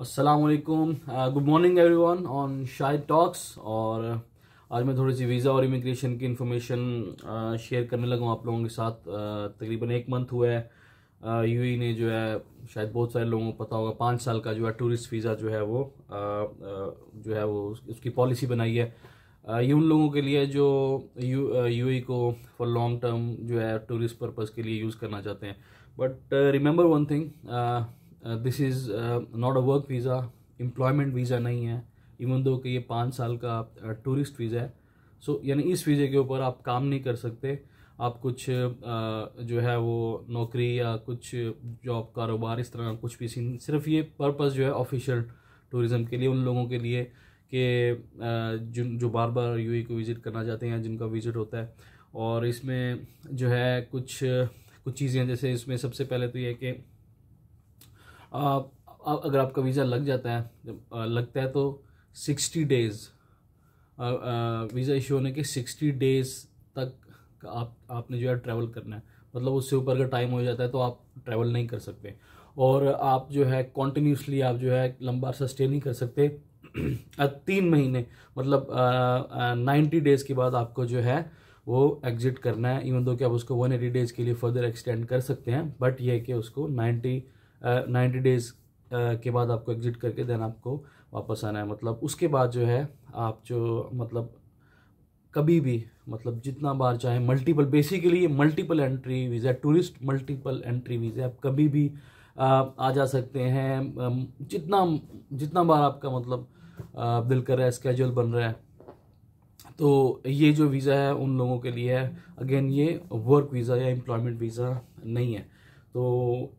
असलकुम good morning everyone on Shahid talks और आज मैं थोड़ी सी वीज़ा और इमिग्रेशन की इन्फॉर्मेशन शेयर करने लगा हूँ आप लोगों के साथ तकरीबन एक मंथ हुआ है यू ने जो है शायद बहुत सारे लोगों को पता होगा पाँच साल का जो है टूरिस्ट वीज़ा जो है वो आ, जो है वो उसकी पॉलिसी बनाई है ये उन लोगों के लिए जो यू यू को फॉर लॉन्ग टर्म जो है टूरिस्ट पर्पज़ के लिए यूज़ करना चाहते हैं but remember one thing this is not a work visa employment visa नहीं है इवन दो कि ये पाँच साल का टूरिस्ट uh, वीज़ा है सो so, यानी इस वीज़े के ऊपर आप काम नहीं कर सकते आप कुछ uh, जो है वो नौकरी या कुछ जॉब कारोबार इस तरह कुछ भी सीन सिर्फ ये पर्पस जो है ऑफिशियल टूरिज़म के लिए उन लोगों के लिए कि uh, जिन जो बार बार यू को विज़िट करना चाहते हैं जिनका विज़िट होता है और इसमें जो है कुछ कुछ चीज़ें जैसे इसमें सबसे पहले तो ये है कि अगर आपका वीज़ा लग जाता है लगता है तो सिक्सटी डेज़ वीज़ा इशू होने के सिक्सटी डेज़ तक आप आपने जो है ट्रैवल करना है मतलब उससे ऊपर का टाइम हो जाता है तो आप ट्रैवल नहीं कर सकते और आप जो है कॉन्टीन्यूसली आप जो है लंबा सा स्टे नहीं कर सकते तीन महीने मतलब नाइन्टी डेज़ के बाद आपको जो है वो एग्ज़िट करना है इवन दो कि आप उसको वन एटी डेज़ के लिए फर्दर एक्सटेंड कर सकते हैं बट ये कि उसको नाइन्टी नाइन्टी डेज़ के बाद आपको एग्ज़िट करके देन आपको वापस आना है मतलब उसके बाद जो है आप जो मतलब कभी भी मतलब जितना बार चाहे मल्टीपल बेसिकली ये multiple entry visa tourist multiple entry visa आप कभी भी आ, आ जा सकते हैं जितना जितना बार आपका मतलब दिल कर रहा है स्केजल बन रहा है तो ये जो वीज़ा है उन लोगों के लिए है अगेन ये वर्क वीज़ा या एम्प्लॉयमेंट वीज़ा नहीं है तो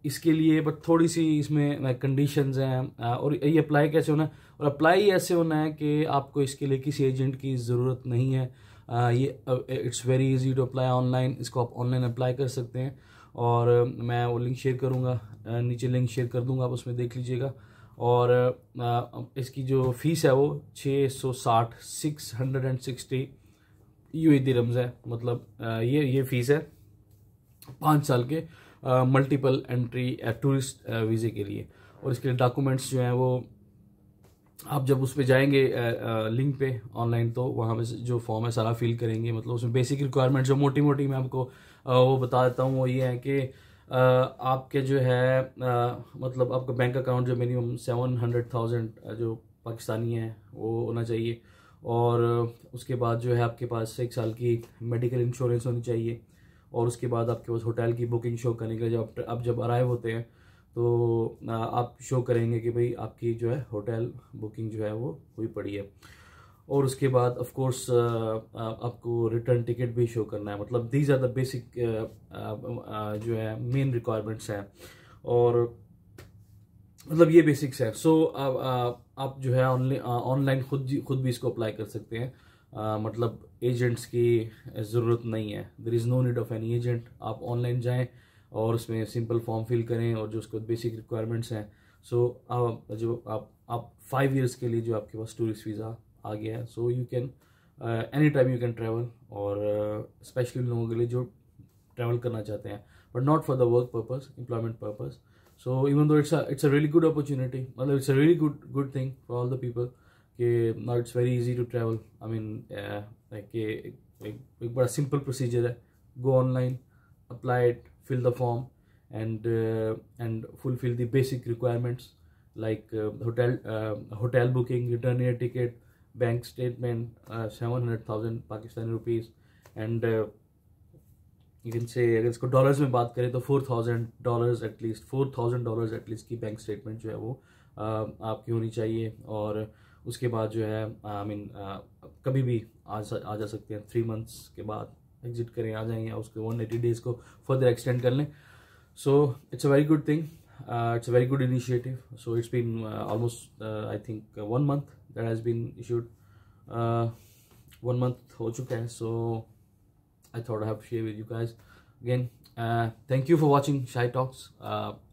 इसके लिए बट थोड़ी सी इसमें कंडीशन हैं और ये अप्लाई कैसे होना है और अप्लाई ऐसे होना है कि आपको इसके लिए किसी एजेंट की ज़रूरत नहीं है आ, ये it's very easy to apply online इसको आप ऑनलाइन अप्लाई कर सकते हैं और मैं वो लिंक शेयर करूँगा नीचे लिंक शेयर कर दूँगा आप उसमें देख लीजिएगा और आ, इसकी जो फ़ीस है वो छः सौ साठ सिक्स हंड्रेड एंड सिक्सटी यू दिरम्स है मतलब आ, ये ये फ़ीस है पाँच साल के मल्टीपल एंट्री टूरिस्ट वीज़े के लिए और इसके लिए डॉक्यूमेंट्स जो हैं वो आप जब उस पर जाएंगे आ, आ, लिंक पे ऑनलाइन तो वहाँ पे जो फॉर्म है सारा फिल करेंगे मतलब उसमें बेसिक रिक्वायरमेंट जो मोटी मोटी मैं आपको आ, वो बता देता हूँ वो ये है कि आपके जो है मतलब आपका बैंक अकाउंट जो मिनिमम सेवन हंड्रेड थाउजेंड जो पाकिस्तानी है वो होना चाहिए और उसके बाद जो है आपके पास एक साल की मेडिकल इंश्योरेंस होनी चाहिए और उसके बाद आपके पास होटल की बुकिंग शो करने के लिए जब आप जब अराइव होते हैं तो आप शो करेंगे कि भाई आपकी जो है होटल बुकिंग जो है वो हुई पड़ी है और उसके बाद ऑफ कोर्स आपको रिटर्न टिकट भी शो करना है मतलब दीज आर द बेसिक जो है मेन रिक्वायरमेंट्स हैं और मतलब ये बेसिक्स हैं सो आप जो है ऑनलाइन खुद खुद भी इसको अप्लाई कर सकते हैं आ, मतलब एजेंट्स की ज़रूरत नहीं है there is no need of any agent आप ऑनलाइन जाएं और उसमें सिंपल फॉर्म फिल करें और जो उसके बेसिक रिक्वायरमेंट्स हैं सो आप जो आप आप फाइव ईयर्स के लिए जो आपके पास टूरिस्ट वीज़ा आ गया है so you can any time you can travel और स्पेशली uh, लोगों के लिए जो ट्रैवल करना चाहते हैं but not for the work purpose employment purpose so even though it's it's a really good opportunity मतलब it's a really good good thing for all the people कि now it's very easy to travel I mean like ये एक बड़ा simple procedure है go online apply it fill the form and and fulfil the basic requirements like hotel hotel booking return air ticket bank statement seven hundred thousand Pakistani rupees and you can say अगर इसको dollars में बात करें तो four thousand dollars at least four thousand dollars at least की bank statement जो है वो uh, आपकी होनी चाहिए और उसके बाद जो है आई मीन कभी भी आ आ जा सकते हैं थ्री मंथ्स के बाद एग्जिट करें आ जाएंगे या उसके वन एटी डेज़ को फर्दर एक्सटेंड कर लें so it's a very good thing it's a very good initiative so it's been almost I think one month that has been issued one month हो चुका है so I thought have share with you guys again thank you for watching shy talks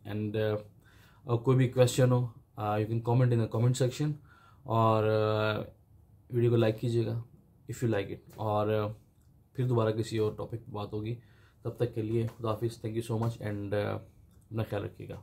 and कोई भी question हो you can comment in the comment section और video को like कीजिएगा if you like it और फिर दोबारा किसी और टॉपिक पर बात होगी तब तक के लिए खुदाफिज़ thank you so much and अपना ख्याल रखिएगा